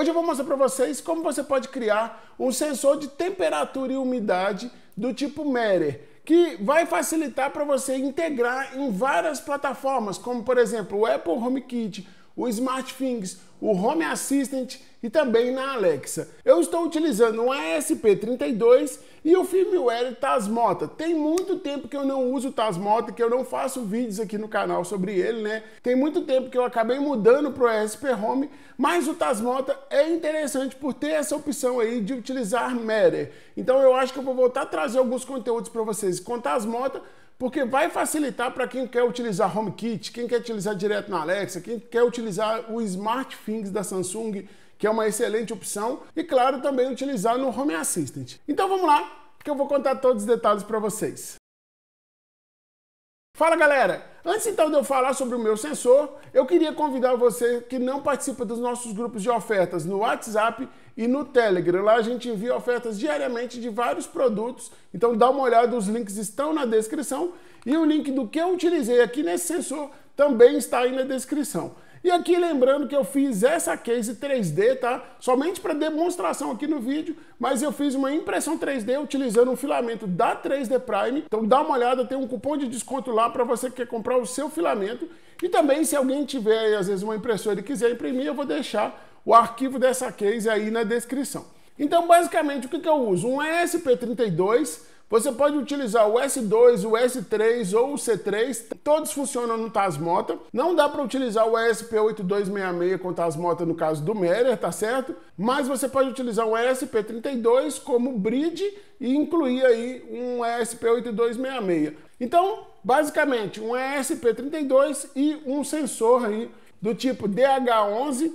Hoje eu vou mostrar para vocês como você pode criar um sensor de temperatura e umidade do tipo Meter, que vai facilitar para você integrar em várias plataformas, como por exemplo o Apple HomeKit, o Smart Things, o Home Assistant e também na Alexa. Eu estou utilizando um ASP32 e o firmware Tasmota. Tem muito tempo que eu não uso o Tasmota, que eu não faço vídeos aqui no canal sobre ele, né? Tem muito tempo que eu acabei mudando para o ASP Home, mas o Tasmota é interessante por ter essa opção aí de utilizar Matter. Então eu acho que eu vou voltar a trazer alguns conteúdos para vocês com Tasmota, porque vai facilitar para quem quer utilizar HomeKit, quem quer utilizar direto na Alexa, quem quer utilizar o Smart Things da Samsung, que é uma excelente opção, e claro, também utilizar no Home Assistant. Então vamos lá, que eu vou contar todos os detalhes para vocês. Fala galera! Antes então de eu falar sobre o meu sensor, eu queria convidar você que não participa dos nossos grupos de ofertas no WhatsApp e no Telegram. Lá a gente envia ofertas diariamente de vários produtos, então dá uma olhada, os links estão na descrição e o link do que eu utilizei aqui nesse sensor também está aí na descrição. E aqui lembrando que eu fiz essa case 3D, tá? Somente para demonstração aqui no vídeo, mas eu fiz uma impressão 3D utilizando um filamento da 3D Prime. Então dá uma olhada, tem um cupom de desconto lá para você que quer comprar o seu filamento. E também se alguém tiver aí, às vezes uma impressora e quiser imprimir, eu vou deixar o arquivo dessa case aí na descrição. Então basicamente o que, que eu uso? Um ESP32 você pode utilizar o S2, o S3 ou o C3, todos funcionam no Tasmota. Não dá para utilizar o ESP8266 com Tasmota no caso do Meyer, tá certo? Mas você pode utilizar o ESP32 como bridge e incluir aí um ESP8266. Então, basicamente, um ESP32 e um sensor aí do tipo DH11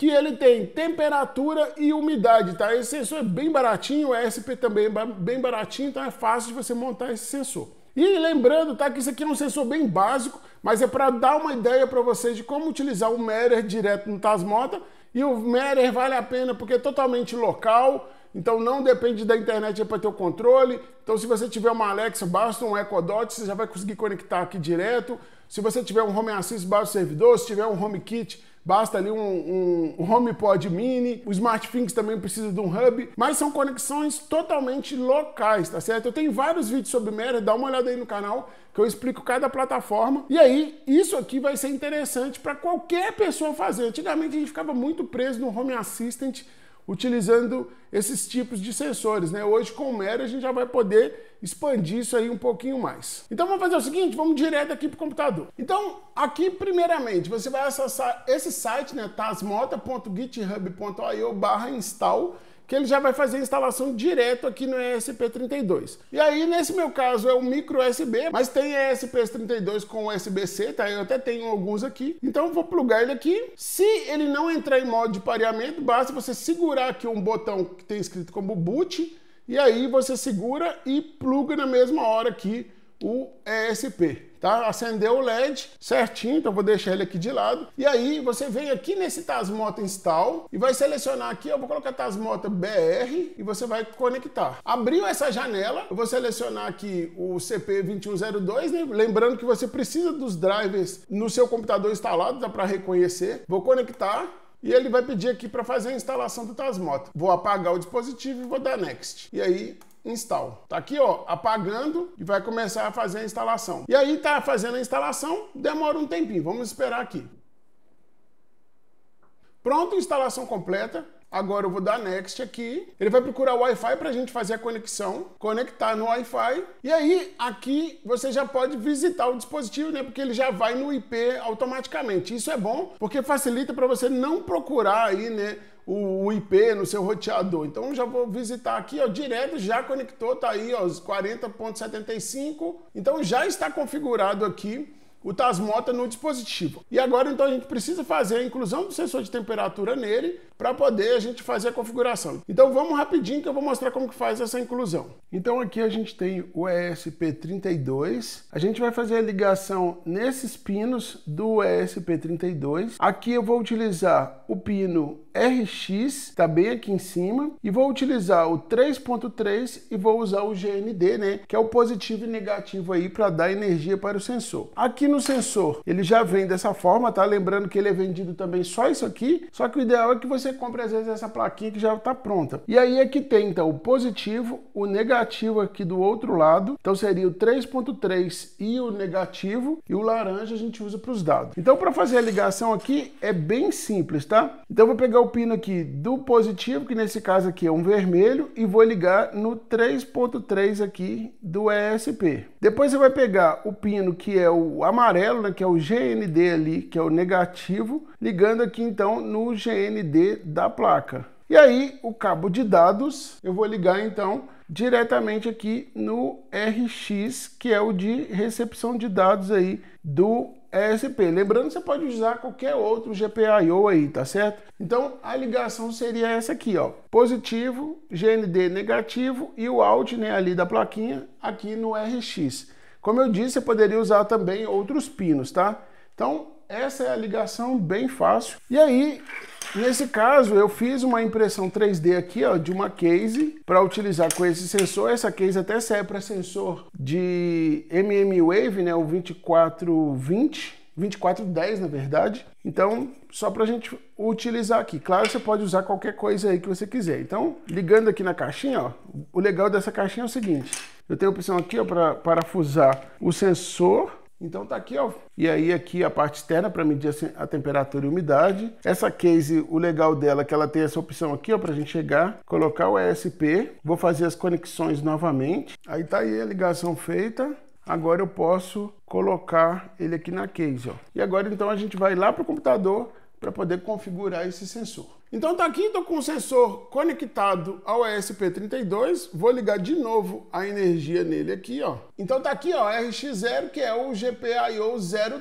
que ele tem temperatura e umidade, tá? Esse sensor é bem baratinho, o ESP também é bem baratinho, então é fácil de você montar esse sensor. E lembrando, tá, que isso aqui é um sensor bem básico, mas é para dar uma ideia para vocês de como utilizar o Merer direto no Tasmota. E o Merer vale a pena porque é totalmente local, então não depende da internet é para ter o controle. Então se você tiver uma Alexa, basta um Echo Dot, você já vai conseguir conectar aqui direto. Se você tiver um Home Assist, basta o servidor. Se tiver um HomeKit, Basta ali um, um HomePod Mini, o SmartThings também precisa de um hub, mas são conexões totalmente locais, tá certo? Eu tenho vários vídeos sobre mera, dá uma olhada aí no canal que eu explico cada plataforma. E aí, isso aqui vai ser interessante para qualquer pessoa fazer. Antigamente a gente ficava muito preso no Home Assistant utilizando esses tipos de sensores. Né? Hoje, com o Mero, a gente já vai poder expandir isso aí um pouquinho mais. Então, vamos fazer o seguinte, vamos direto aqui para o computador. Então, aqui, primeiramente, você vai acessar esse site, né, tasmota.github.io barra install, que ele já vai fazer a instalação direto aqui no ESP32. E aí, nesse meu caso, é um micro USB, mas tem ESP32 com USB-C, tá? Eu até tenho alguns aqui. Então, vou plugar ele aqui. Se ele não entrar em modo de pareamento, basta você segurar aqui um botão que tem escrito como boot, e aí você segura e pluga na mesma hora aqui o ESP, tá? Acendeu o LED certinho, então vou deixar ele aqui de lado. E aí você vem aqui nesse Tasmota Install e vai selecionar aqui, eu vou colocar Tasmota BR e você vai conectar. Abriu essa janela, eu vou selecionar aqui o CP2102, né? lembrando que você precisa dos drivers no seu computador instalado, dá para reconhecer. Vou conectar, e ele vai pedir aqui para fazer a instalação do Tasmota. Vou apagar o dispositivo e vou dar Next. E aí install. Tá aqui, ó, apagando e vai começar a fazer a instalação. E aí tá fazendo a instalação, demora um tempinho, vamos esperar aqui. Pronto, instalação completa. Agora eu vou dar next aqui. Ele vai procurar o Wi-Fi para a gente fazer a conexão, conectar no Wi-Fi. E aí aqui você já pode visitar o dispositivo, né? Porque ele já vai no IP automaticamente. Isso é bom porque facilita para você não procurar aí, né? o, IP no seu roteador. Então já vou visitar aqui, ó, direto já conectou, tá aí, ó, os 40.75. Então já está configurado aqui o Tasmota é no dispositivo. E agora então a gente precisa fazer a inclusão do sensor de temperatura nele para poder a gente fazer a configuração. Então vamos rapidinho que eu vou mostrar como que faz essa inclusão. Então aqui a gente tem o ESP32. A gente vai fazer a ligação nesses pinos do ESP32. Aqui eu vou utilizar o pino RX, está bem aqui em cima, e vou utilizar o 3.3 e vou usar o GND, né, que é o positivo e negativo aí para dar energia para o sensor. Aqui no sensor ele já vem dessa forma, tá? Lembrando que ele é vendido também só isso aqui, só que o ideal é que você compre às vezes essa plaquinha que já está pronta. E aí é que tem então o positivo, o negativo aqui do outro lado, então seria o 3.3 e o negativo, e o laranja a gente usa para os dados. Então para fazer a ligação aqui é bem simples, tá? Então vou pegar o pino aqui do positivo, que nesse caso aqui é um vermelho, e vou ligar no 3.3 aqui do ESP. Depois você vai pegar o pino que é o amarelo, amarelo, né, que é o GND ali, que é o negativo, ligando aqui então no GND da placa. E aí o cabo de dados eu vou ligar então diretamente aqui no RX, que é o de recepção de dados aí do ESP. Lembrando, você pode usar qualquer outro GPIO aí, tá certo? Então, a ligação seria essa aqui, ó. Positivo, GND negativo e o out, né, ali da plaquinha, aqui no RX. Como eu disse, você poderia usar também outros pinos, tá? Então, essa é a ligação bem fácil. E aí, nesse caso, eu fiz uma impressão 3D aqui, ó, de uma case para utilizar com esse sensor. Essa case até serve para sensor de MM Wave, né, o 2420. 2410 na verdade. Então, só para a gente utilizar aqui. Claro, você pode usar qualquer coisa aí que você quiser. Então, ligando aqui na caixinha, ó, o legal dessa caixinha é o seguinte: eu tenho a opção aqui para parafusar o sensor. Então tá aqui, ó. E aí aqui a parte externa para medir a temperatura e a umidade. Essa case, o legal dela é que ela tem essa opção aqui, ó, para a gente chegar, colocar o ESP. Vou fazer as conexões novamente. Aí tá aí a ligação feita. Agora eu posso colocar ele aqui na case, ó. E agora então a gente vai lá para o computador para poder configurar esse sensor. Então tá aqui, estou com o sensor conectado ao ESP32, vou ligar de novo a energia nele aqui, ó. Então tá aqui, ó, RX0, que é o GPIO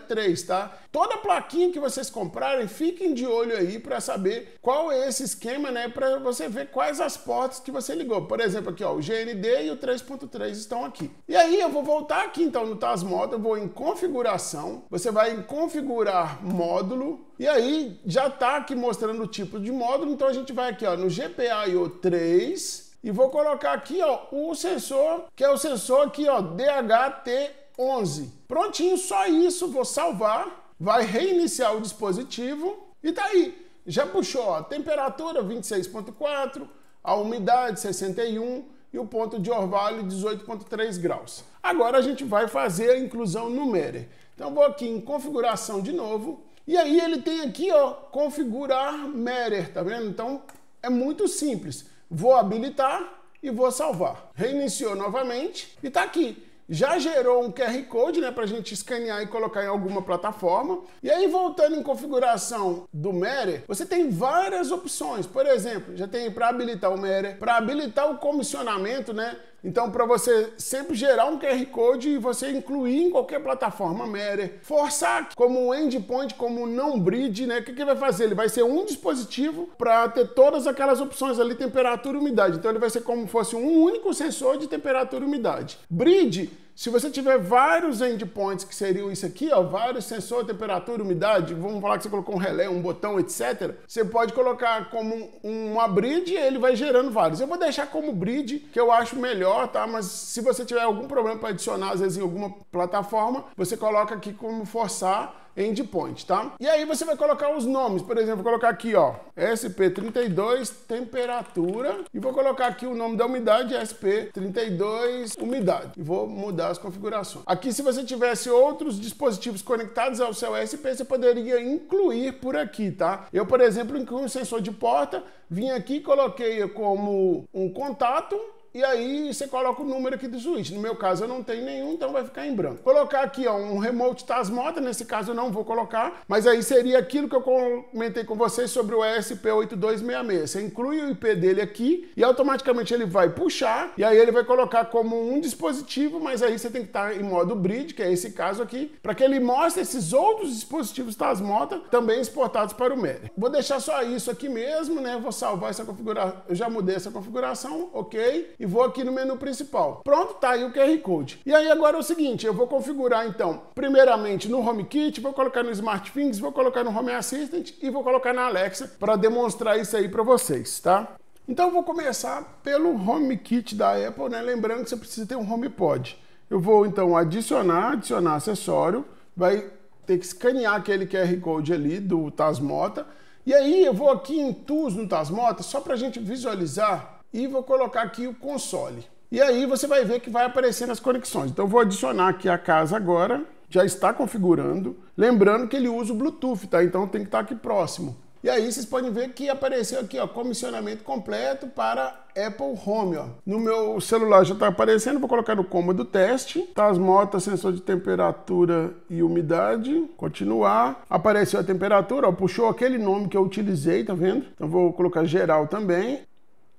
03, tá? Toda plaquinha que vocês comprarem, fiquem de olho aí para saber qual é esse esquema, né, para você ver quais as portas que você ligou. Por exemplo, aqui, ó, o GND e o 3.3 estão aqui. E aí eu vou voltar aqui então no Tasmod, eu vou em configuração, você vai em configurar módulo, e aí já está aqui mostrando o tipo de módulo, então a gente vai aqui ó, no GPIO 3 e vou colocar aqui ó, o sensor, que é o sensor aqui ó, DHT11. Prontinho, só isso, vou salvar, vai reiniciar o dispositivo e tá aí. Já puxou ó, a temperatura 26.4, a umidade 61 e o ponto de orvalho 18.3 graus. Agora a gente vai fazer a inclusão numérica. Então vou aqui em configuração de novo, e aí ele tem aqui, ó, configurar Meter, tá vendo? Então é muito simples. Vou habilitar e vou salvar. Reiniciou novamente e tá aqui. Já gerou um QR Code, né, pra gente escanear e colocar em alguma plataforma. E aí, voltando em configuração do Meter, você tem várias opções. Por exemplo, já tem para habilitar o Meter, para habilitar o comissionamento, né, então, para você sempre gerar um QR Code e você incluir em qualquer plataforma Mere, forçar como um endpoint, como um não bridge, né? O que, que vai fazer? Ele vai ser um dispositivo para ter todas aquelas opções ali, temperatura e umidade. Então, ele vai ser como se fosse um único sensor de temperatura e umidade. Bridge se você tiver vários endpoints que seriam isso aqui, ó, vários sensor, temperatura, umidade, vamos falar que você colocou um relé, um botão, etc. Você pode colocar como uma bridge e ele vai gerando vários. Eu vou deixar como bridge, que eu acho melhor, tá? Mas se você tiver algum problema para adicionar, às vezes, em alguma plataforma, você coloca aqui como forçar endpoint, tá? E aí você vai colocar os nomes, por exemplo, vou colocar aqui, ó, SP32 temperatura e vou colocar aqui o nome da umidade, SP32 umidade. E vou mudar as configurações. Aqui se você tivesse outros dispositivos conectados ao seu SP, você poderia incluir por aqui, tá? Eu, por exemplo, incluí um sensor de porta, vim aqui, coloquei como um contato e aí você coloca o número aqui do switch. No meu caso eu não tenho nenhum, então vai ficar em branco. Colocar aqui ó, um remote Tasmota, nesse caso eu não vou colocar, mas aí seria aquilo que eu comentei com vocês sobre o ESP8266. Você inclui o IP dele aqui e automaticamente ele vai puxar e aí ele vai colocar como um dispositivo, mas aí você tem que estar em modo bridge, que é esse caso aqui, para que ele mostre esses outros dispositivos Tasmota também exportados para o Medic. Vou deixar só isso aqui mesmo, né? Vou salvar essa configuração. Eu já mudei essa configuração, ok? e vou aqui no menu principal. Pronto, tá aí o QR Code. E aí agora é o seguinte, eu vou configurar então, primeiramente no HomeKit, vou colocar no SmartThings, vou colocar no Home Assistant e vou colocar na Alexa para demonstrar isso aí para vocês, tá? Então vou começar pelo HomeKit da Apple, né? Lembrando que você precisa ter um HomePod. Eu vou então adicionar, adicionar acessório, vai ter que escanear aquele QR Code ali do Tasmota. E aí eu vou aqui em Tools no Tasmota, só para a gente visualizar e vou colocar aqui o console. E aí você vai ver que vai aparecendo as conexões. Então vou adicionar aqui a casa agora, já está configurando, lembrando que ele usa o Bluetooth, tá? Então tem que estar tá aqui próximo. E aí vocês podem ver que apareceu aqui, ó, comissionamento completo para Apple Home, ó. No meu celular já está aparecendo, vou colocar no cômodo teste. Tá as motas sensor de temperatura e umidade. Continuar. Apareceu a temperatura, ó, puxou aquele nome que eu utilizei, tá vendo? Então vou colocar geral também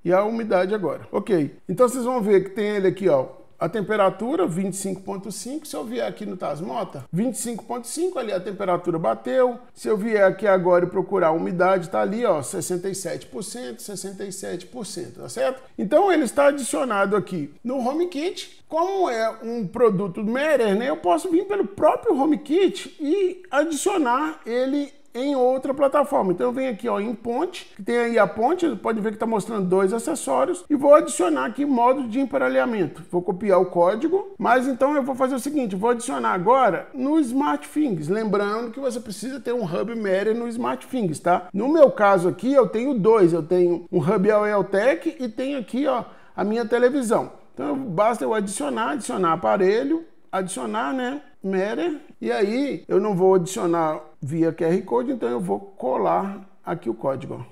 e a umidade agora. Ok, então vocês vão ver que tem ele aqui, ó, a temperatura 25.5, se eu vier aqui no Tasmota, 25.5 ali a temperatura bateu. Se eu vier aqui agora e procurar a umidade, tá ali, ó, 67%, 67%, tá certo? Então ele está adicionado aqui no HomeKit. Como é um produto Merer, né, eu posso vir pelo próprio HomeKit e adicionar ele em outra plataforma. Então eu venho aqui ó, em ponte, que tem aí a ponte, pode ver que está mostrando dois acessórios, e vou adicionar aqui modo de emparelhamento. Vou copiar o código, mas então eu vou fazer o seguinte, vou adicionar agora no SmartThings, lembrando que você precisa ter um Hub Media no SmartThings, tá? No meu caso aqui eu tenho dois, eu tenho um Hub AOLTech e tenho aqui ó, a minha televisão. Então basta eu adicionar, adicionar aparelho, adicionar, né? Matter. E aí eu não vou adicionar via QR Code, então eu vou colar aqui o código.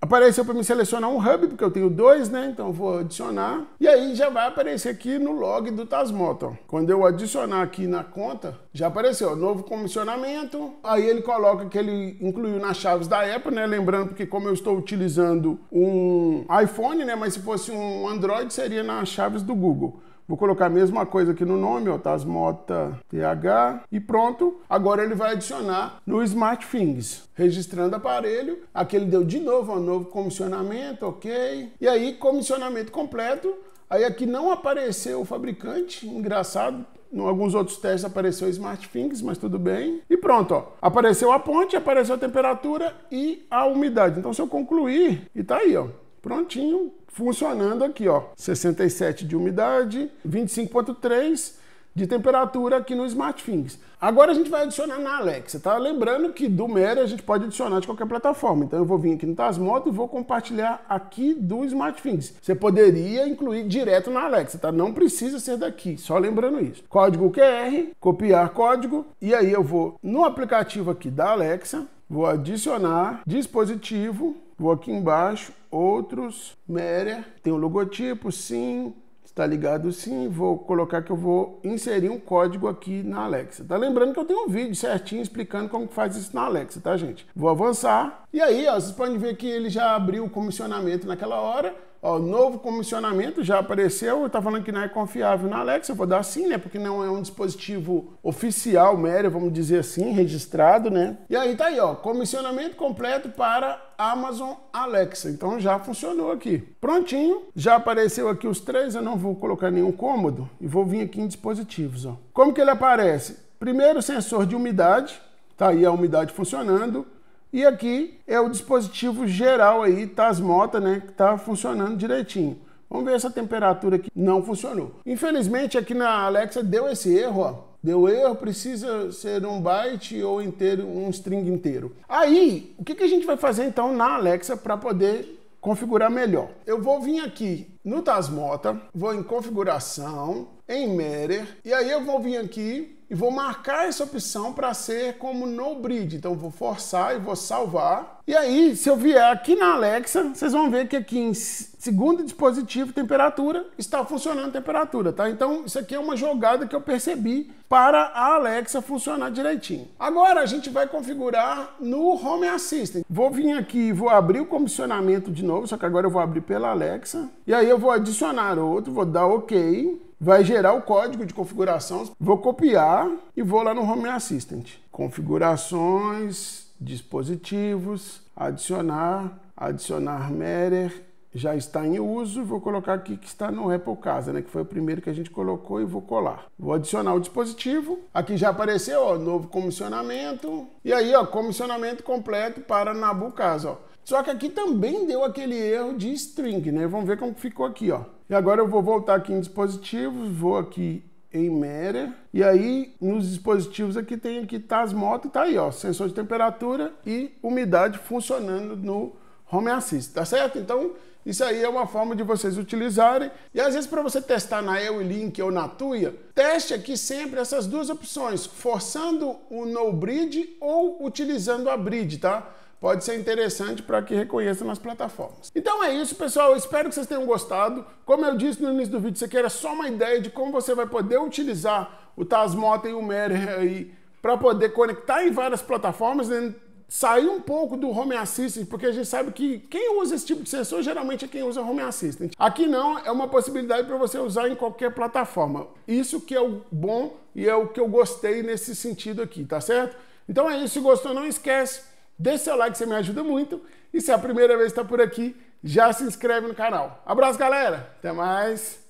Apareceu para me selecionar um hub, porque eu tenho dois, né? Então vou adicionar. E aí já vai aparecer aqui no log do Tasmoto. Quando eu adicionar aqui na conta, já apareceu. Novo comissionamento. Aí ele coloca que ele incluiu nas chaves da Apple, né? Lembrando que como eu estou utilizando um iPhone, né? Mas se fosse um Android, seria nas chaves do Google. Vou colocar a mesma coisa aqui no nome, ó, Tasmota TH e pronto. Agora ele vai adicionar no SmartThings, registrando aparelho. Aqui ele deu de novo um novo comissionamento, ok? E aí comissionamento completo. Aí aqui não apareceu o fabricante, engraçado. Em alguns outros testes apareceu SmartThings, mas tudo bem. E pronto, ó. Apareceu a ponte, apareceu a temperatura e a umidade. Então se eu concluir, e tá aí, ó. Prontinho, funcionando aqui, ó. 67 de umidade, 25.3 de temperatura aqui no SmartThings. Agora a gente vai adicionar na Alexa, tá? Lembrando que do Mera a gente pode adicionar de qualquer plataforma. Então eu vou vir aqui no Tasmoto e vou compartilhar aqui do SmartThings. Você poderia incluir direto na Alexa, tá? Não precisa ser daqui, só lembrando isso. Código QR, copiar código, e aí eu vou no aplicativo aqui da Alexa, vou adicionar dispositivo Vou aqui embaixo, outros, Meria, tem o um logotipo, sim, está ligado sim. Vou colocar que eu vou inserir um código aqui na Alexa. Tá lembrando que eu tenho um vídeo certinho explicando como faz isso na Alexa, tá gente? Vou avançar. E aí, ó, vocês podem ver que ele já abriu o comissionamento naquela hora Ó, novo comissionamento já apareceu, tá falando que não é confiável na Alexa. Eu vou dar sim, né? Porque não é um dispositivo oficial, médio, vamos dizer assim, registrado, né? E aí tá aí, ó, comissionamento completo para Amazon Alexa. Então já funcionou aqui. Prontinho, já apareceu aqui os três, eu não vou colocar nenhum cômodo e vou vir aqui em dispositivos, ó. Como que ele aparece? Primeiro sensor de umidade, tá aí a umidade funcionando. E aqui é o dispositivo geral aí, Tasmota, tá né, que tá funcionando direitinho. Vamos ver essa temperatura aqui. Não funcionou. Infelizmente, aqui na Alexa deu esse erro, ó. Deu erro, precisa ser um byte ou inteiro, um string inteiro. Aí, o que, que a gente vai fazer então na Alexa para poder configurar melhor? Eu vou vir aqui no Tasmota, vou em configuração, em Matter, e aí eu vou vir aqui e vou marcar essa opção para ser como no bridge. Então vou forçar e vou salvar. E aí, se eu vier aqui na Alexa, vocês vão ver que aqui em segundo dispositivo, temperatura, está funcionando temperatura, tá? Então isso aqui é uma jogada que eu percebi para a Alexa funcionar direitinho. Agora a gente vai configurar no Home Assistant. Vou vir aqui e vou abrir o comissionamento de novo, só que agora eu vou abrir pela Alexa. E aí eu vou adicionar outro, vou dar OK vai gerar o código de configuração. Vou copiar e vou lá no Home Assistant. Configurações, dispositivos, adicionar, adicionar Meter, já está em uso, vou colocar aqui que está no Apple Casa, né, que foi o primeiro que a gente colocou e vou colar. Vou adicionar o dispositivo, aqui já apareceu, ó, novo comissionamento, e aí, ó, comissionamento completo para Nabu Casa, ó. Só que aqui também deu aquele erro de string, né? Vamos ver como ficou aqui, ó. E agora eu vou voltar aqui em dispositivos, vou aqui em Mera E aí, nos dispositivos aqui tem aqui tá as motos, tá aí, ó, sensor de temperatura e umidade funcionando no Home Assist, tá certo? Então, isso aí é uma forma de vocês utilizarem. E às vezes para você testar na EuLink ou na Tuya, teste aqui sempre essas duas opções, forçando o no bridge ou utilizando a bridge, tá? pode ser interessante para que reconheça nas plataformas. Então é isso, pessoal. Eu espero que vocês tenham gostado. Como eu disse no início do vídeo, aqui era só uma ideia de como você vai poder utilizar o Tasmota e o Merer aí para poder conectar em várias plataformas, né? sair um pouco do Home Assistant, porque a gente sabe que quem usa esse tipo de sensor geralmente é quem usa Home Assistant. Aqui não, é uma possibilidade para você usar em qualquer plataforma. Isso que é o bom e é o que eu gostei nesse sentido aqui, tá certo? Então é isso, se gostou não esquece, Deixe seu like, você me ajuda muito. E se é a primeira vez que está por aqui, já se inscreve no canal. Abraço, galera. Até mais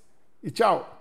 e tchau.